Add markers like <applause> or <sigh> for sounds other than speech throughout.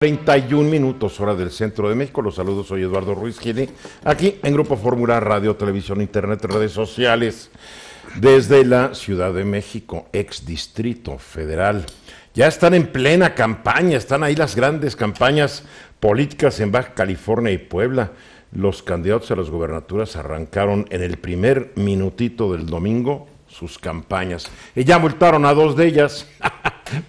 31 minutos, hora del centro de México. Los saludos, soy Eduardo Ruiz Gili, aquí en Grupo Fórmula Radio, Televisión, Internet, redes sociales, desde la Ciudad de México, ex Distrito Federal. Ya están en plena campaña, están ahí las grandes campañas políticas en Baja California y Puebla. Los candidatos a las gobernaturas arrancaron en el primer minutito del domingo sus campañas y ya multaron a dos de ellas. <laughs>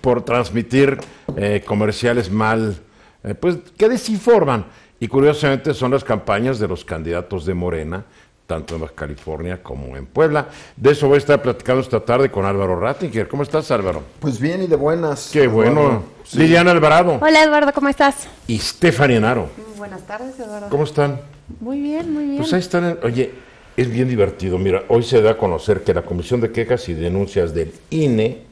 por transmitir eh, comerciales mal, eh, pues que desinforman. Y curiosamente son las campañas de los candidatos de Morena, tanto en Baja California como en Puebla. De eso voy a estar platicando esta tarde con Álvaro Rattinger. ¿Cómo estás, Álvaro? Pues bien y de buenas. Qué bueno. Liliana Alvarado. Hola, Eduardo, ¿cómo estás? Y Stephanie Naro. Buenas tardes, Eduardo. ¿Cómo están? Muy bien, muy bien. Pues ahí están. Oye, es bien divertido. Mira, hoy se da a conocer que la Comisión de Quejas y Denuncias del INE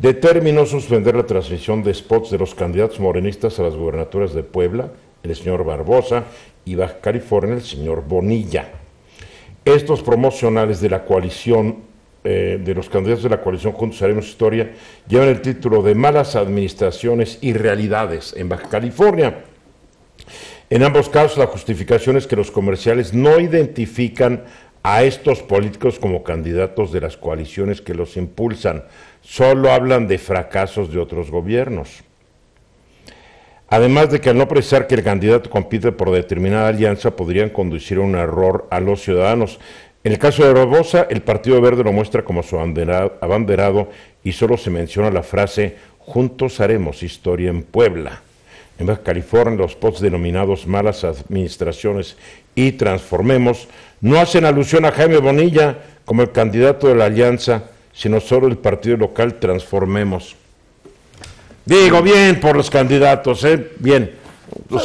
determinó suspender la transmisión de spots de los candidatos morenistas a las gubernaturas de Puebla, el señor Barbosa, y Baja California, el señor Bonilla. Estos promocionales de la coalición, eh, de los candidatos de la coalición Juntos Haremos Historia, llevan el título de Malas Administraciones y Realidades en Baja California. En ambos casos, la justificación es que los comerciales no identifican a estos políticos como candidatos de las coaliciones que los impulsan. Solo hablan de fracasos de otros gobiernos. Además de que al no precisar que el candidato compite por determinada alianza podrían conducir a un error a los ciudadanos. En el caso de Robosa, el Partido Verde lo muestra como su abanderado y solo se menciona la frase Juntos haremos historia en Puebla en Baja California, los posts denominados malas administraciones y transformemos, no hacen alusión a Jaime Bonilla como el candidato de la alianza, sino solo el partido local transformemos. Digo, bien por los candidatos, ¿eh? Bien.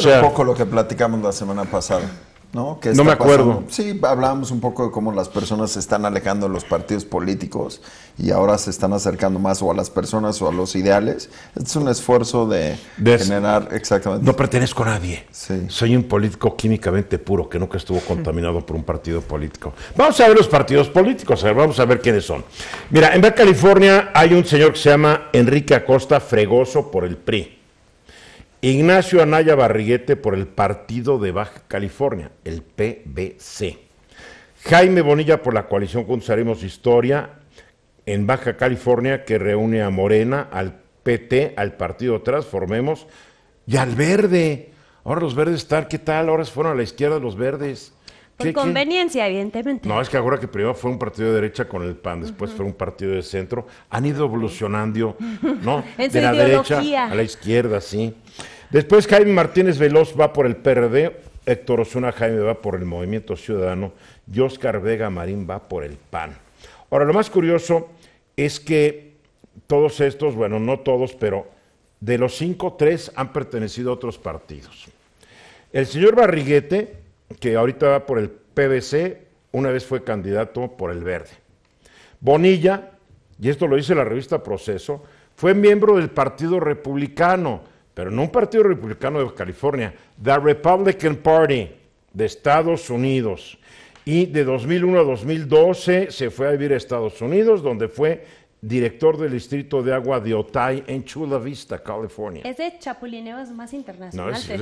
sea, un poco lo que platicamos la semana pasada. ¿no? me acuerdo. Sí, hablábamos un poco de cómo las personas se están alejando de los partidos políticos y ahora se están acercando más o a las personas o a los ideales. es un esfuerzo de, generar exactamente. No pertenezco a nadie. Soy un político químicamente puro que nunca estuvo contaminado por un partido político. Vamos a ver los partidos políticos, vamos a ver quiénes son. Mira, en Baja California hay un señor que se llama Enrique Acosta Fregoso por el PRI. Ignacio Anaya Barriguete por el Partido de Baja California, el PBC. Jaime Bonilla por la coalición Haremos Historia en Baja California, que reúne a Morena, al PT, al Partido Transformemos y al Verde. Ahora los verdes están, ¿qué tal? Ahora fueron a la izquierda los verdes. Por conveniencia, evidentemente. No, es que ahora que primero fue un partido de derecha con el PAN, después fue un partido de centro, han ido evolucionando, ¿no? <laughs> de la derecha a la izquierda, sí. Después Jaime Martínez Veloz va por el PRD, Héctor Osuna Jaime va por el Movimiento Ciudadano y Vega Marín va por el PAN. Ahora, lo más curioso es que todos estos, bueno, no todos, pero de los cinco, tres han pertenecido a otros partidos. El señor Barriguete que ahorita va por el PBC, una vez fue candidato por el Verde. Bonilla, y esto lo dice la revista Proceso, fue miembro del Partido Republicano, pero no un Partido Republicano de California, The Republican Party de Estados Unidos. Y de 2001 a 2012 se fue a vivir a Estados Unidos, donde fue director del distrito de agua de Otay en Chula Vista, California. Es de es más internacional. No, es, que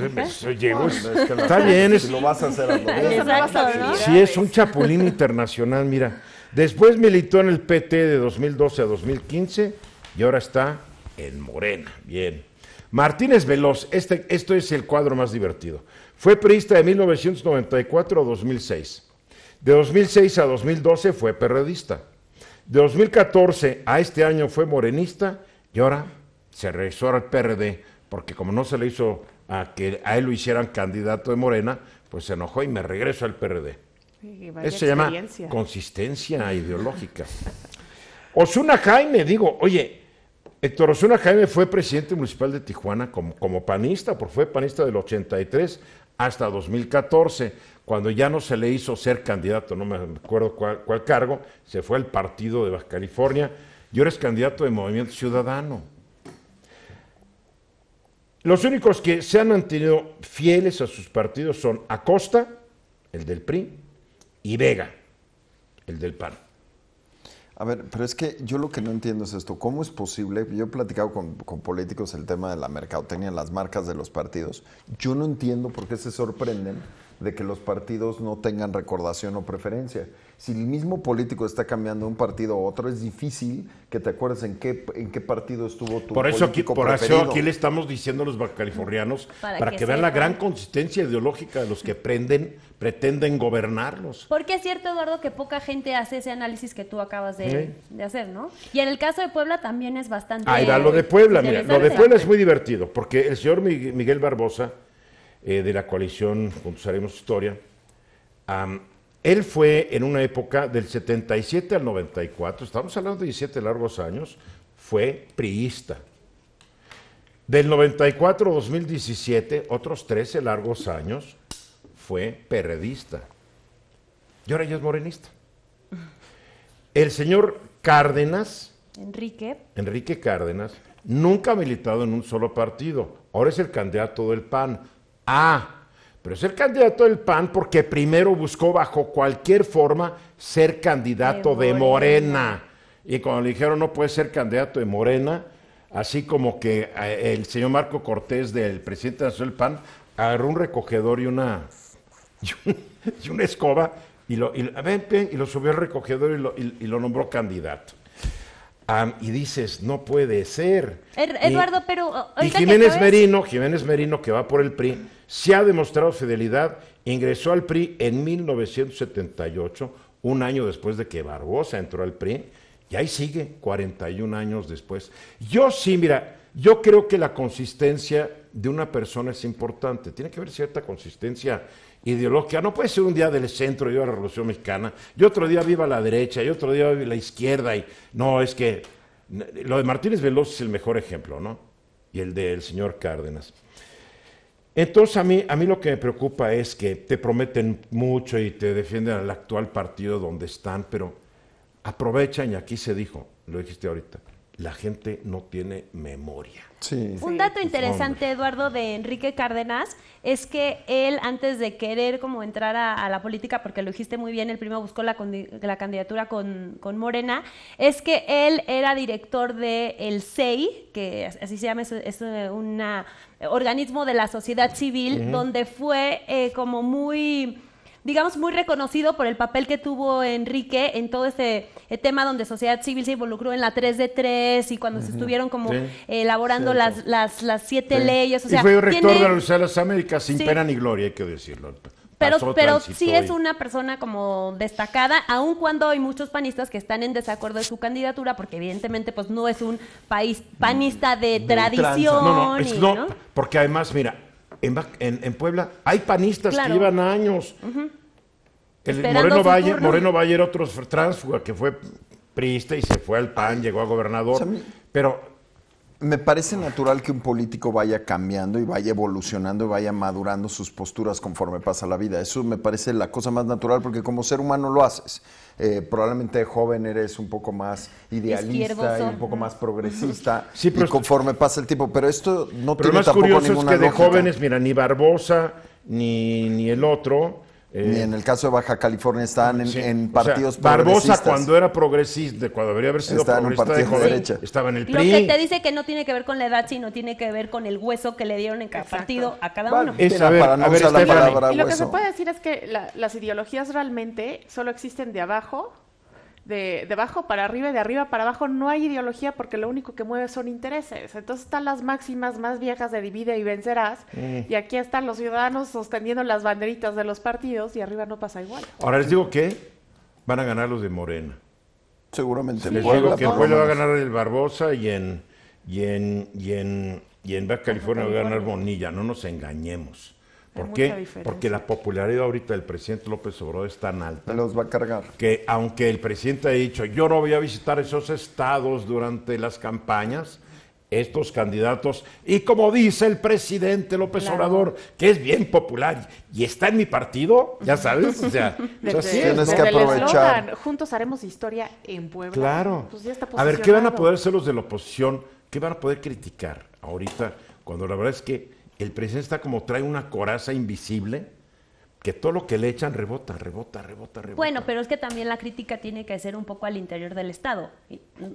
si lo vas a hacer a es un chapulín internacional, mira. Después militó en el PT de 2012 a 2015 y ahora está en Morena. Bien. Martínez Veloz, este, esto es el cuadro más divertido. Fue periodista de 1994 a 2006. De 2006 a 2012 fue periodista. De 2014 a este año fue morenista y ahora se regresó al PRD, porque como no se le hizo a que a él lo hicieran candidato de Morena, pues se enojó y me regreso al PRD. Eso se llama consistencia ideológica. <laughs> Osuna Jaime, digo, oye, Héctor Osuna Jaime fue presidente municipal de Tijuana como, como panista, porque fue panista del 83 hasta 2014, cuando ya no se le hizo ser candidato, no me acuerdo cuál, cargo, se fue al partido de Baja California y ahora candidato de Movimiento Ciudadano. Los únicos que se han mantenido fieles a sus partidos son Acosta, el del PRI, y Vega, el del PAN. A ver, pero es que yo lo que no entiendo es esto. ¿Cómo es posible? Yo he platicado con, con políticos el tema de la mercadotecnia, las marcas de los partidos. Yo no entiendo por qué se sorprenden de que los partidos no tengan recordación o preferencia. Si el mismo político está cambiando de un partido a otro, es difícil que te acuerdes en qué, en qué partido estuvo tu por eso aquí, Por eso aquí le estamos diciendo a los bacalifornianos <laughs> para, que, vean la gran consistencia ideológica de los que prenden, pretenden gobernarlos. Porque es cierto, Eduardo, que poca gente hace ese análisis que tú acabas de, de hacer, ¿no? Y en el caso de Puebla también es bastante... Ahí va, lo de Puebla, mira, lo de Puebla es muy divertido, porque el señor Miguel Barbosa eh, de la coalición Juntos Haremos Historia. él fue en una época del 77 al 94, estamos hablando de 17 largos años, fue priista. Del 94 a 2017, otros 13 largos años, fue perredista. Y ahora ya es morenista. El señor Cárdenas. Enrique. Enrique Cárdenas, nunca ha militado en un solo partido. Ahora es el candidato del PAN Ah, pero es el candidato del PAN porque primero buscó bajo cualquier forma ser candidato de, Morena. Y cuando le dijeron no puede ser candidato de Morena, así como que eh, el señor Marco Cortés del presidente nacional del PAN agarró un recogedor y una, <laughs> una escoba y lo, y lo subió al recogedor y lo, y lo nombró candidato y dices, no puede ser. Er-, Eduardo, pero... Y Jiménez Merino, Jiménez Merino que va por el PRI, se ha demostrado fidelidad, ingresó al PRI en 1978, un año después de que Barbosa entró al PRI, y ahí sigue, 41 años después. Yo sí, mira, yo creo que la consistencia de una persona es importante. Tiene que haber cierta consistencia ideológica. No puede ser un día del centro y a la Revolución Mexicana, y otro día viva la derecha, y otro día viva la izquierda. Y no, es que lo de Martínez Veloz es el mejor ejemplo, ¿no? Y el del señor Cárdenas. Entonces a mí, a mí lo que me preocupa es que te prometen mucho y te defienden al actual partido donde están, pero aprovechan, y aquí se dijo, lo dijiste ahorita, la gente no tiene memoria. Un dato interesante, Eduardo, de Enrique Cárdenas, es que él, antes de querer como entrar a, la política, porque lo dijiste muy bien, el primo buscó la, candidatura con, Morena, es que él era director de el CEI, que así se llama, es, eh, un eh, organismo de la sociedad civil, donde fue eh, como muy digamos, muy reconocido por el papel que tuvo Enrique en todo este eh, tema donde sociedad civil se involucró en la 3 de 3 y cuando se estuvieron como eh, elaborando las, las, siete leyes. O sea, y fue rector de la Universidad de las Américas sin pena ni gloria, hay que decirlo. Pero, pero sí es una persona como destacada, aun cuando hay muchos panistas que están en desacuerdo de su candidatura, porque evidentemente pues no es un país panista mm, de, tradición. No, porque además, mira, en, en, Puebla hay panistas que llevan años. Moreno Valle, era otro transfuga que fue priista y se fue al PAN, llegó a gobernador. pero. Me parece natural que un político vaya cambiando y vaya evolucionando y vaya madurando sus posturas conforme pasa la vida. Eso me parece la cosa más natural porque como ser humano lo haces. Eh, probablemente joven eres un poco más idealista y un poco más progresista <laughs> conforme pasa el tiempo. Pero esto no tiene tampoco ninguna lo más curioso es que de jóvenes, mira, ni Barbosa ni, ni el otro eh, en el caso de Baja California están en, partidos progresistas. Barbosa cuando era progresista, cuando debería haber sido de, estaba en el PRI. Lo que te dice que no tiene que ver con la edad, sino tiene que ver con el hueso que le dieron en cada partido a cada uno. para no ver, y lo que se puede decir es que las ideologías realmente solo existen de abajo de, abajo para arriba y de arriba para abajo no hay ideología porque lo único que mueve son intereses. Entonces están las máximas más viejas de divide y vencerás mm. y aquí están los ciudadanos sosteniendo las banderitas de los partidos y arriba no pasa igual. Ahora les digo que van a ganar los de Morena. Seguramente. Les digo que en pueblo va a ganar el Barbosa y en, y y y en Baja California va a ganar Bonilla, no nos engañemos. ¿Por qué? Porque la popularidad ahorita del presidente López Obrador es tan alta. Los va a cargar. Que aunque el presidente ha dicho, yo no voy a visitar esos estados durante las campañas, estos candidatos, y como dice el presidente López Obrador, que es bien popular y está en mi partido, ya sabes, o sea, <laughs> tienes que aprovechar. Juntos haremos historia en Puebla. Claro. Pues a ver, ¿qué van a poder hacer los de la oposición? ¿Qué van a poder criticar ahorita? Cuando la verdad es que el presidente está como trae una coraza invisible que todo lo que le echan rebota, rebota, rebota, rebota. Bueno, pero es que también la crítica tiene que ser un poco al interior del Estado,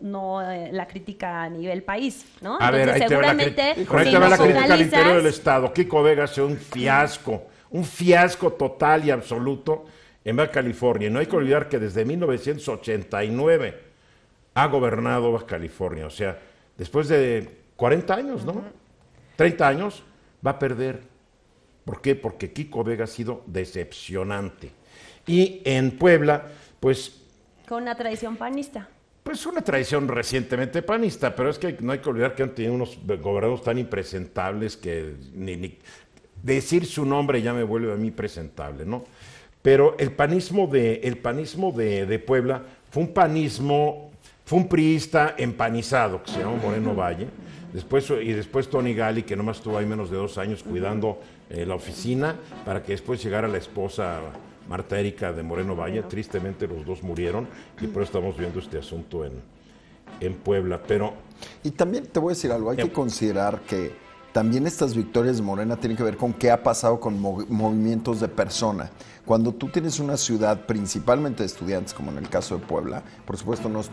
no eh, la crítica a nivel país, ¿no? A Entonces, ver, seguramente, te va la, crítica al interior del Estado. Kiko Vega hace un fiasco, un fiasco total y absoluto en Baja California. No hay que olvidar que desde 1989 ha gobernado Baja California, o sea, después de 40 años, ¿no? 30 años va a perder. ¿Por qué? Porque Kiko Vega ha sido decepcionante. Y en Puebla, pues... Con una tradición panista. Pues una tradición recientemente panista, pero es que no hay que olvidar que han tenido unos gobernadores tan impresentables que decir su nombre ya me vuelve a mí presentable, ¿no? Pero el panismo de, el panismo de, de Puebla fue un panismo, fue un priista empanizado, que se llamó Moreno Valle, Después, y después Tony Gali, que nomás estuvo ahí menos de dos años cuidando eh, la oficina, para que después llegara la esposa Marta Erika de Moreno Valle. Tristemente los dos murieron y por eso estamos viendo este asunto en, en Puebla. Pero. Y también te voy a decir algo, hay que eh. considerar que también estas victorias de Morena tienen que ver con qué ha pasado con movimientos de persona. Cuando tú tienes una ciudad principalmente de estudiantes, como en el caso de Puebla, por supuesto no estoy